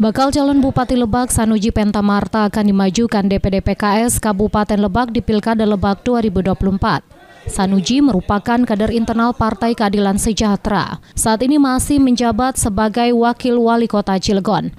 Bakal calon Bupati Lebak Sanuji Pentamarta akan dimajukan DPD PKS Kabupaten Lebak di Pilkada Lebak 2024. Sanuji merupakan kader internal Partai Keadilan Sejahtera. Saat ini masih menjabat sebagai Wakil Wali Kota Cilegon.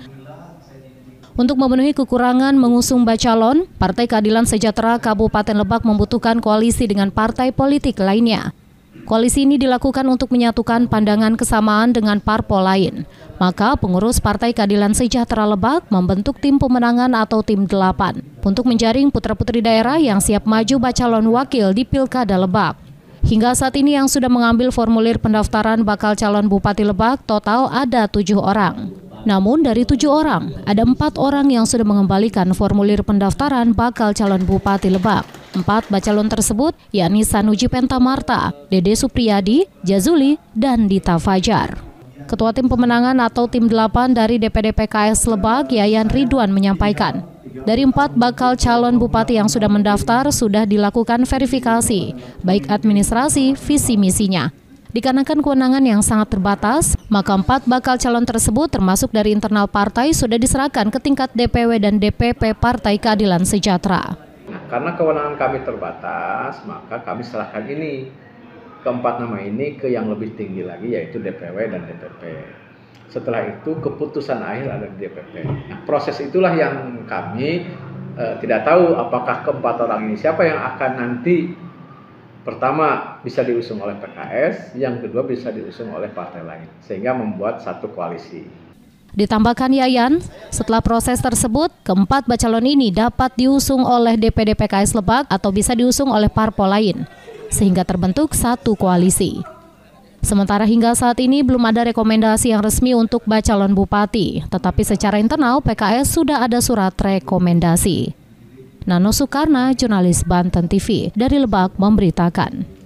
Untuk memenuhi kekurangan mengusung bacalon, Partai Keadilan Sejahtera Kabupaten Lebak membutuhkan koalisi dengan partai politik lainnya. Koalisi ini dilakukan untuk menyatukan pandangan kesamaan dengan parpol lain. Maka pengurus Partai Keadilan Sejahtera Lebak membentuk tim pemenangan atau tim delapan untuk menjaring putra-putri daerah yang siap maju bacalon wakil di Pilkada Lebak. Hingga saat ini yang sudah mengambil formulir pendaftaran bakal calon Bupati Lebak total ada tujuh orang. Namun dari tujuh orang, ada empat orang yang sudah mengembalikan formulir pendaftaran bakal calon Bupati Lebak. Empat bacalon tersebut yakni Sanuji Pentamarta, Dede Supriyadi, Jazuli, dan Dita Fajar. Ketua Tim Pemenangan atau Tim 8 dari DPD PKS Lebak, Yayan Ridwan menyampaikan, dari empat bakal calon bupati yang sudah mendaftar, sudah dilakukan verifikasi, baik administrasi, visi misinya. Dikarenakan kewenangan yang sangat terbatas, maka empat bakal calon tersebut termasuk dari internal partai sudah diserahkan ke tingkat DPW dan DPP Partai Keadilan Sejahtera karena kewenangan kami terbatas, maka kami serahkan ini keempat nama ini ke yang lebih tinggi lagi yaitu DPW dan DPP. Setelah itu keputusan akhir ada di DPP. Nah, proses itulah yang kami e, tidak tahu apakah keempat orang ini siapa yang akan nanti pertama bisa diusung oleh PKS, yang kedua bisa diusung oleh partai lain sehingga membuat satu koalisi. Ditambahkan Yayan, setelah proses tersebut, keempat bacalon ini dapat diusung oleh DPD PKS Lebak atau bisa diusung oleh parpol lain, sehingga terbentuk satu koalisi. Sementara hingga saat ini belum ada rekomendasi yang resmi untuk bacalon bupati, tetapi secara internal PKS sudah ada surat rekomendasi. Nano Soekarno, jurnalis Banten TV dari Lebak memberitakan.